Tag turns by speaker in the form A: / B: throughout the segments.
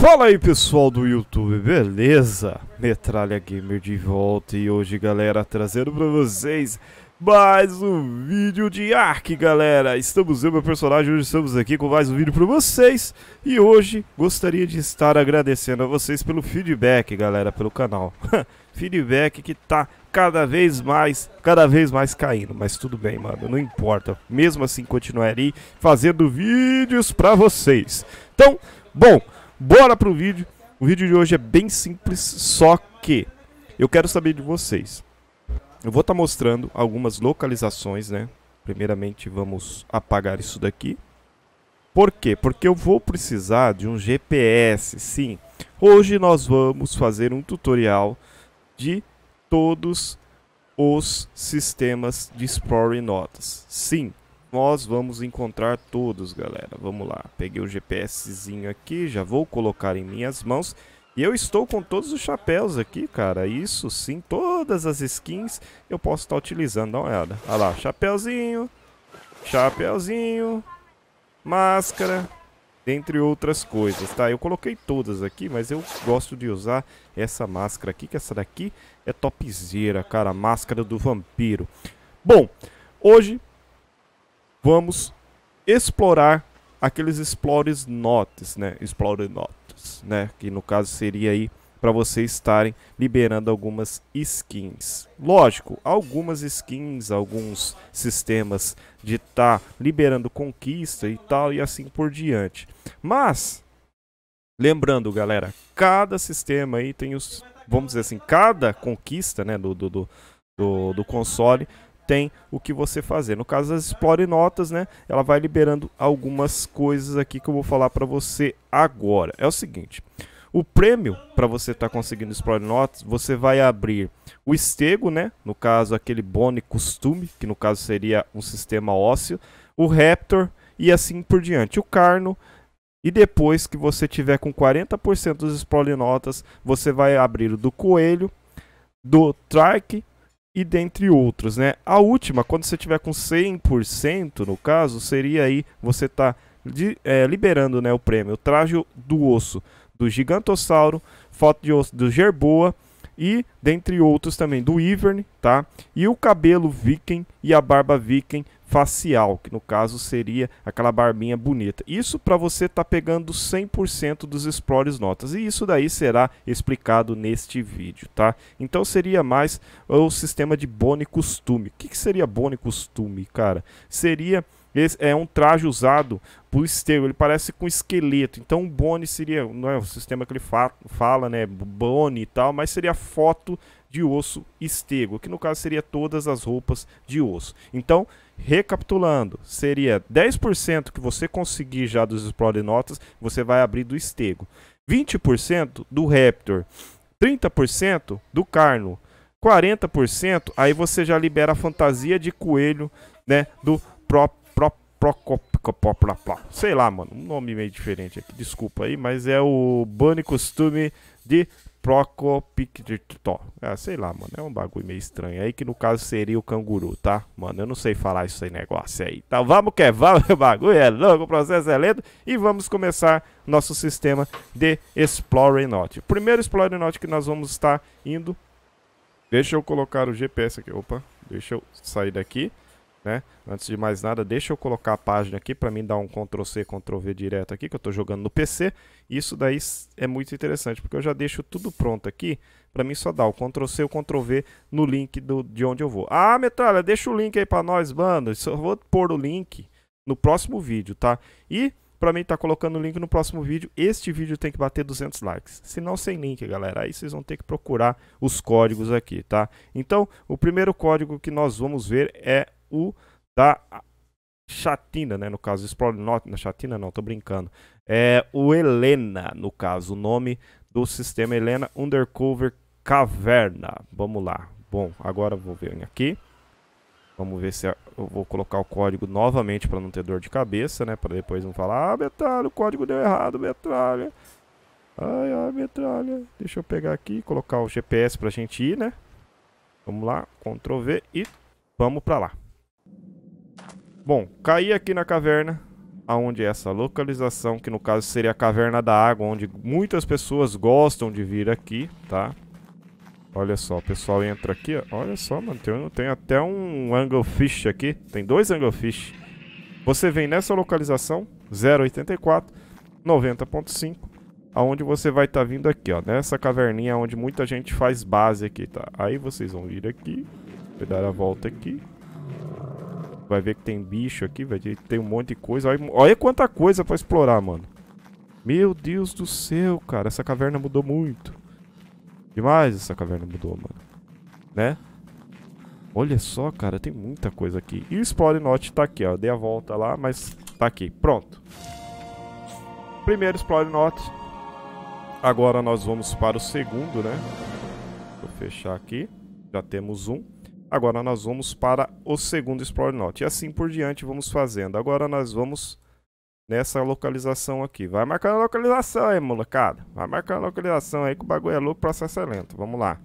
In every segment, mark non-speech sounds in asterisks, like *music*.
A: Fala aí pessoal do YouTube, beleza? Metralha Gamer de volta e hoje galera trazendo pra vocês mais um vídeo de Ark galera Estamos eu, meu personagem, hoje estamos aqui com mais um vídeo pra vocês E hoje gostaria de estar agradecendo a vocês pelo feedback galera, pelo canal *laughs* Feedback que tá cada vez mais, cada vez mais caindo. Mas tudo bem, mano, não importa. Mesmo assim, continuarei fazendo vídeos para vocês. Então, bom, Bora pro vídeo. O vídeo de hoje é bem simples, só que eu quero saber de vocês. Eu vou estar tá mostrando algumas localizações, né? Primeiramente, vamos apagar isso daqui. Por quê? Porque eu vou precisar de um GPS, sim. Hoje nós vamos fazer um tutorial de todos os sistemas de Explorer Notas. Sim, nós vamos encontrar todos, galera. Vamos lá. Peguei o GPSzinho aqui, já vou colocar em minhas mãos. E eu estou com todos os chapéus aqui, cara. Isso sim, todas as skins eu posso estar tá utilizando. Dá uma olhada. Olha lá, chapéuzinho, chapéuzinho, máscara, entre outras coisas, tá? Eu coloquei todas aqui, mas eu gosto de usar essa máscara aqui, que essa daqui é topzera, cara. máscara do vampiro. Bom, hoje vamos explorar aqueles explores notes, né? Explore notes, né? Que no caso seria aí para vocês estarem liberando algumas skins. Lógico, algumas skins, alguns sistemas de estar tá liberando conquista e tal e assim por diante. Mas lembrando, galera, cada sistema aí tem os, vamos dizer assim, cada conquista, né, do do, do, do console tem o que você fazer. No caso das Explore Notas, né, ela vai liberando algumas coisas aqui que eu vou falar para você agora. É o seguinte, o prêmio para você estar tá conseguindo Explore Notas, você vai abrir o estego, né, no caso aquele Bone Costume, que no caso seria um sistema ósseo, o Raptor e assim por diante. O Carno e depois que você tiver com 40% dos Explore Notas, você vai abrir o do Coelho, do Trike e dentre outros, né? A última, quando você tiver com 100%, no caso, seria aí você tá de, é, liberando, né, o prêmio, traje do osso do gigantossauro, foto de osso do gerboa e dentre outros também do ivern, tá? E o cabelo viking e a barba viking facial, que no caso seria aquela barbinha bonita. Isso para você estar tá pegando 100% dos explores notas. E isso daí será explicado neste vídeo, tá? Então seria mais o sistema de bone costume. O que, que seria bone costume, cara? Seria esse é um traje usado por Estevão, ele parece com esqueleto. Então, o Bone seria, não é o sistema que ele fa fala, né? Bone e tal, mas seria foto de osso estego, que no caso seria todas as roupas de osso. Então, recapitulando, seria 10% que você conseguir já dos Explore Notas, você vai abrir do estego. 20% do Raptor, 30% do Carno, 40% aí você já libera a fantasia de coelho, né, do Pro, Pro, Procopio. Sei lá, mano, um nome meio diferente aqui, desculpa aí, mas é o Bunny Costume de Procopictor. Ah, sei lá, mano, é um bagulho meio estranho aí, que no caso seria o canguru, tá? Mano, eu não sei falar isso aí, negócio aí. Então vamos que vamos, *laughs* o bagulho é louco, o processo é lento e vamos começar nosso sistema de Exploring Note. Primeiro Exploring Note que nós vamos estar indo... Deixa eu colocar o GPS aqui, opa, deixa eu sair daqui. Né? Antes de mais nada, deixa eu colocar a página aqui para mim dar um Ctrl C, Ctrl V direto aqui, que eu estou jogando no PC. Isso daí é muito interessante, porque eu já deixo tudo pronto aqui para mim só dar o Ctrl C, o Ctrl V no link do, de onde eu vou. Ah, Metralha, deixa o link aí para nós, mano. Só vou pôr o link no próximo vídeo, tá? E para mim tá colocando o link no próximo vídeo. Este vídeo tem que bater 200 likes. Se não sem link, galera, aí vocês vão ter que procurar os códigos aqui, tá? Então, o primeiro código que nós vamos ver é o da Chatina, né? No caso, Explore Not na Chatina, não, tô brincando. É o Helena, no caso, o nome do sistema Helena Undercover Caverna. Vamos lá. Bom, agora vou vir aqui. Vamos ver se eu vou colocar o código novamente para não ter dor de cabeça, né? Para depois não falar, ah, metralha, o código deu errado, metralha. Ai, ai, metralha. Deixa eu pegar aqui e colocar o GPS para a gente ir, né? Vamos lá, Ctrl V e vamos para lá. Bom, caí aqui na caverna, aonde é essa localização, que no caso seria a Caverna da Água, onde muitas pessoas gostam de vir aqui, tá? Olha só, o pessoal entra aqui, ó. olha só, mano, tem, tem até um anglefish aqui, tem dois anglefish. Você vem nessa localização, 084, 90.5, aonde você vai estar tá vindo aqui, ó, nessa caverninha onde muita gente faz base aqui, tá? Aí vocês vão vir aqui, vai dar a volta aqui, Vai ver que tem bicho aqui, vai tem um monte de coisa. Olha, olha quanta coisa pra explorar, mano. Meu Deus do céu, cara. Essa caverna mudou muito. Demais essa caverna mudou, mano. Né? Olha só, cara, tem muita coisa aqui. E o Explore Note tá aqui, ó. dei a volta lá, mas tá aqui. Pronto. Primeiro Explore Note. Agora nós vamos para o segundo, né? Vou fechar aqui. Já temos um. Agora nós vamos para o segundo Explore note E assim por diante vamos fazendo. Agora nós vamos nessa localização aqui. Vai marcando a localização aí, molecada. Vai marcando a localização aí que o bagulho é louco, o processo é lento. Vamos lá.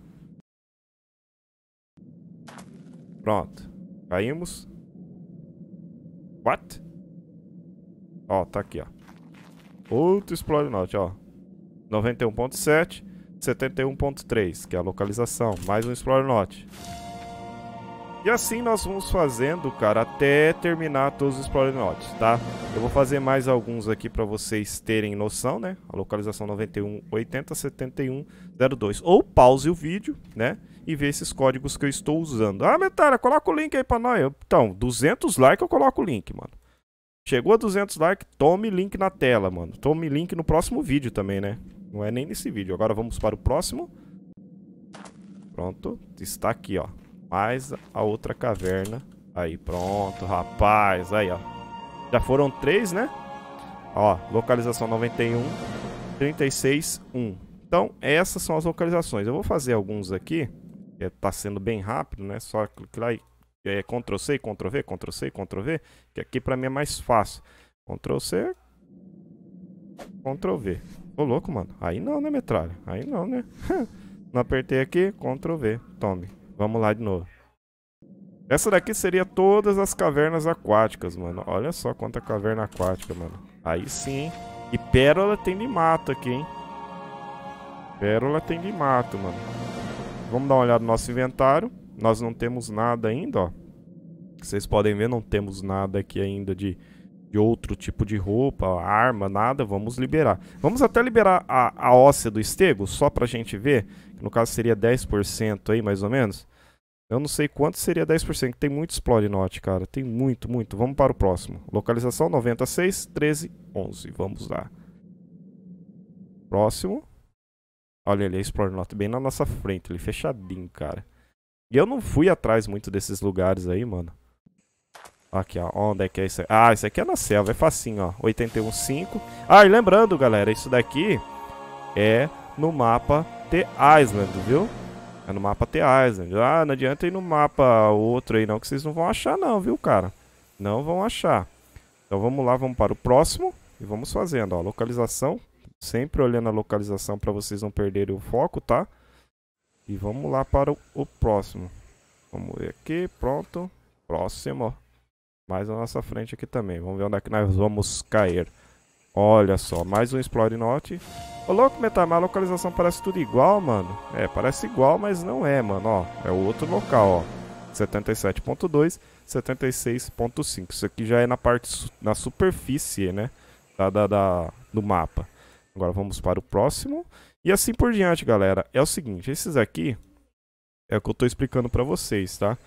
A: Pronto. Caímos. What? Ó, tá aqui, ó. Outro Explore note ó. 91.7, 71.3, que é a localização. Mais um Explore note. E assim nós vamos fazendo, cara, até terminar todos os Explorer Notes, tá? Eu vou fazer mais alguns aqui para vocês terem noção, né? A localização 91, 80, 71, 02. Ou pause o vídeo, né? E ver esses códigos que eu estou usando. Ah, Metara, coloca o link aí pra nós. Então, 200 likes eu coloco o link, mano. Chegou a 200 likes, tome link na tela, mano. Tome link no próximo vídeo também, né? Não é nem nesse vídeo. Agora vamos para o próximo. Pronto. Está aqui, ó. Mais a outra caverna. Aí, pronto, rapaz. Aí, ó. Já foram três, né? Ó, localização 91, 36, 1. Então, essas são as localizações. Eu vou fazer alguns aqui. É, tá sendo bem rápido, né? Só clicar e é, Ctrl C, Ctrl V, Ctrl C, Ctrl V, que aqui para mim é mais fácil. Ctrl C, Ctrl V. Ô louco, mano. Aí não, né, metralha? Aí não, né? *laughs* não apertei aqui, Ctrl V. Tome. Vamos lá de novo. Essa daqui seria todas as cavernas aquáticas, mano. Olha só quanta caverna aquática, mano. Aí sim, E pérola tem de mato aqui, hein? Pérola tem de mato, mano. Vamos dar uma olhada no nosso inventário. Nós não temos nada ainda, ó. Vocês podem ver, não temos nada aqui ainda de de outro tipo de roupa, arma, nada, vamos liberar. Vamos até liberar a, a óssea do estego, só pra gente ver, no caso seria 10% aí, mais ou menos. Eu não sei quanto seria 10%, tem muito explore note, cara, tem muito, muito. Vamos para o próximo. Localização 96, 13, 11, vamos lá. Próximo. Olha ali, é explore note bem na nossa frente, ele fechadinho, cara. E eu não fui atrás muito desses lugares aí, mano. Aqui, ó. Onde é que é isso aqui? Ah, isso aqui é na selva. É facinho, ó. 81.5. Ah, e lembrando, galera. Isso daqui é no mapa The Island, viu? É no mapa The Island. Ah, não adianta ir no mapa outro aí não, que vocês não vão achar não, viu, cara? Não vão achar. Então vamos lá, vamos para o próximo e vamos fazendo, ó, localização. Sempre olhando a localização para vocês não perderem o foco, tá? E vamos lá para o, o próximo. Vamos ver aqui, pronto. Próximo, mais à nossa frente aqui também. Vamos ver onde é que nós vamos cair. Olha só, mais um Explore Norte. Ô louco, Metamar, a localização parece tudo igual, mano. É, parece igual, mas não é, mano. Ó, é o outro local, ó. 77.2, 76.5. Isso aqui já é na parte, na superfície, né? Da, da, da, do mapa. Agora vamos para o próximo. E assim por diante, galera. É o seguinte, esses aqui é o que eu tô explicando para vocês, tá?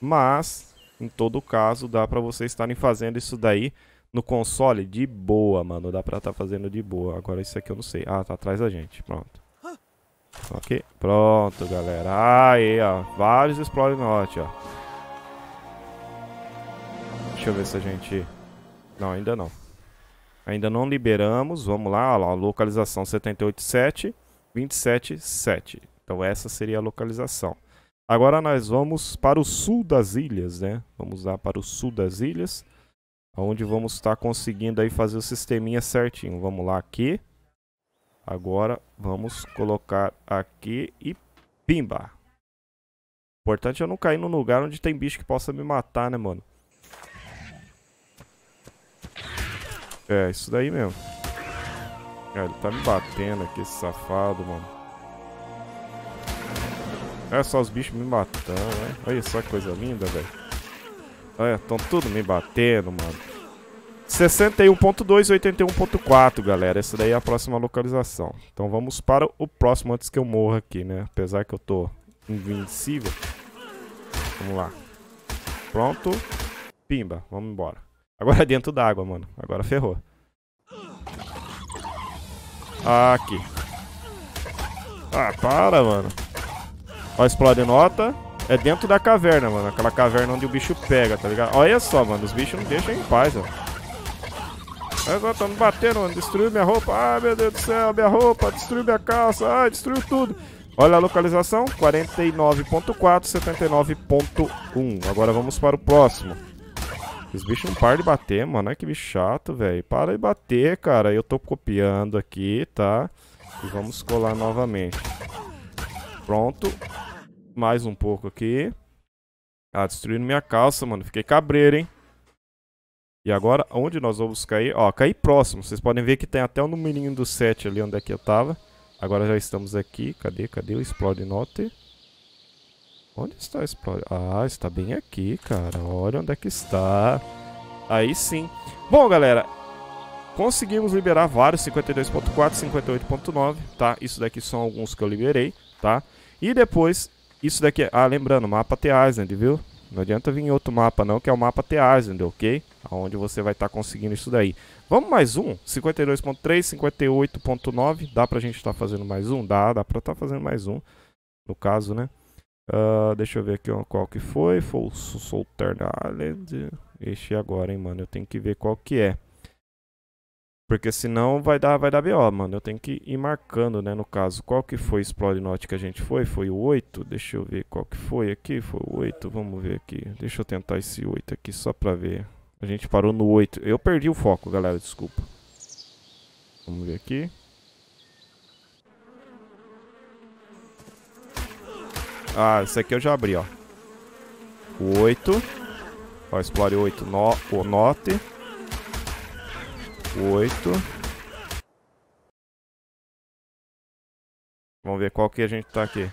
A: Mas em todo caso, dá para vocês estarem fazendo isso daí no console de boa, mano. Dá pra estar tá fazendo de boa. Agora isso aqui eu não sei. Ah, tá atrás da gente. Pronto. Ok. Pronto, galera. Aí, ó. Vários Explore Norte, ó. Deixa eu ver se a gente... Não, ainda não. Ainda não liberamos. Vamos lá. Ó, localização 787, 277. Então essa seria a localização. Agora nós vamos para o sul das ilhas, né? Vamos lá para o sul das ilhas, onde vamos estar conseguindo aí fazer o sisteminha certinho. Vamos lá aqui. Agora vamos colocar aqui e pimba. Importante eu não cair num lugar onde tem bicho que possa me matar, né, mano? É, isso daí mesmo. É, ele tá me batendo aqui, esse safado, mano. Olha é só os bichos me matando, né? Olha só que coisa linda, velho. Olha, estão tudo me batendo, mano. 61.2 81.4, galera. Essa daí é a próxima localização. Então vamos para o próximo antes que eu morra aqui, né? Apesar que eu tô invencível. Vamos lá. Pronto. Pimba, vamos embora. Agora é dentro da água, mano. Agora ferrou. Ah, aqui. Ah, para, mano. Ó, explode nota. É dentro da caverna, mano. Aquela caverna onde o bicho pega, tá ligado? Olha só, mano. Os bichos não deixam em paz, ó. Agora tá me batendo, mano. Destruiu minha roupa. Ai, meu Deus do céu. Minha roupa. Destruiu minha calça. Ai, destruiu tudo. Olha a localização. 49.4, 79.1. Agora vamos para o próximo. Os bichos não param de bater, mano. Ai, que bicho chato, velho. Para de bater, cara. Eu tô copiando aqui, tá? E vamos colar novamente. Pronto. Mais um pouco aqui. Ah, destruindo minha calça, mano. Fiquei cabreiro, hein? E agora, onde nós vamos cair? Ó, cair próximo. Vocês podem ver que tem até o um numerinho do 7 ali onde é que eu tava. Agora já estamos aqui. Cadê? Cadê o Explode Note? Onde está o Explode? Ah, está bem aqui, cara. Olha onde é que está. Aí sim. Bom, galera. Conseguimos liberar vários 52.4, 58.9, tá? Isso daqui são alguns que eu liberei, tá? E depois isso daqui... É, ah, lembrando, mapa The Island, viu? Não adianta vir em outro mapa não, que é o mapa The Island, ok? Onde você vai estar tá conseguindo isso daí. Vamos mais um? 52.3, 58.9. Dá pra gente estar tá fazendo mais um? Dá, dá pra estar tá fazendo mais um. No caso, né? Uh, deixa eu ver aqui qual que foi. Foi o Southern Island. este agora, hein, mano. Eu tenho que ver qual que é. Porque senão vai dar, vai dar BO, mano. Eu tenho que ir marcando, né? No caso, qual que foi Explore Note que a gente foi? Foi o 8? Deixa eu ver qual que foi aqui. Foi o 8, vamos ver aqui. Deixa eu tentar esse 8 aqui só pra ver. A gente parou no 8. Eu perdi o foco, galera, desculpa. Vamos ver aqui. Ah, esse aqui eu já abri, ó. O 8. Ó, Explore 8, no, o Note. 8. Vamos ver qual que a gente tá aqui.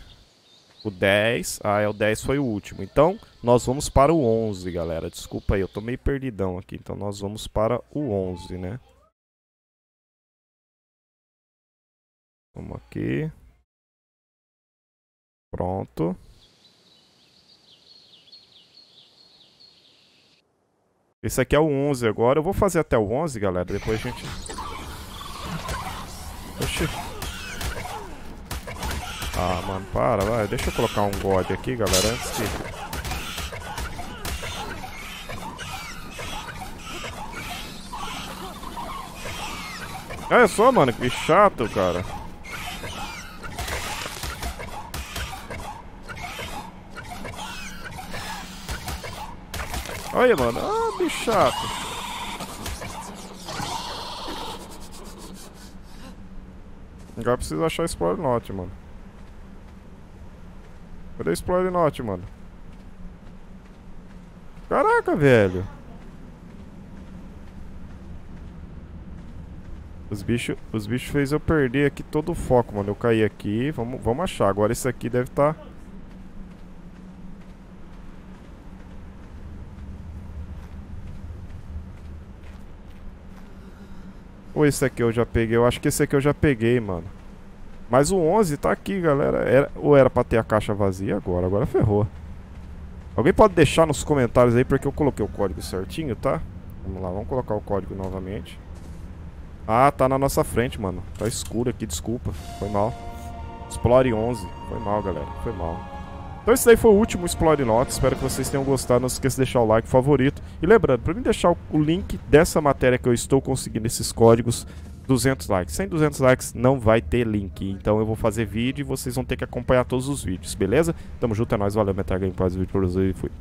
A: O 10. Ah, é o 10 foi o último. Então, nós vamos para o 11, galera. Desculpa aí, eu tô meio perdidão aqui. Então, nós vamos para o 11, né? Vamos aqui. Pronto. Esse aqui é o 11 agora. Eu vou fazer até o 11, galera. Depois a gente... Oxi. Ah, mano, para, vai. Deixa eu colocar um God aqui, galera, antes que... Olha só, mano, que chato, cara. Olha, mano. Ah, bicho chato. Agora preciso achar Explore note, mano. Cadê Explore note, mano? Caraca, velho. Os bichos os bicho fez eu perder aqui todo o foco, mano. Eu caí aqui. Vamos, vamos achar. Agora esse aqui deve estar... Tá ou esse aqui eu já peguei? Eu acho que esse aqui eu já peguei, mano. Mas o 11 tá aqui, galera. Era, ou era pra ter a caixa vazia agora? Agora ferrou. Alguém pode deixar nos comentários aí, porque eu coloquei o código certinho, tá? Vamos lá, vamos colocar o código novamente. Ah, tá na nossa frente, mano. Tá escuro aqui, desculpa. Foi mal. Explore 11. Foi mal, galera. Foi mal. Então esse daí foi o último Explore Notes. Espero que vocês tenham gostado. Não se esqueça de deixar o like, favorito. E lembrando, para mim deixar o link dessa matéria que eu estou conseguindo esses códigos, 200 likes. Sem 200 likes não vai ter link. Então eu vou fazer vídeo e vocês vão ter que acompanhar todos os vídeos, beleza? Tamo junto, é nóis. Valeu, Metaga em paz, vídeo pra vocês e fui.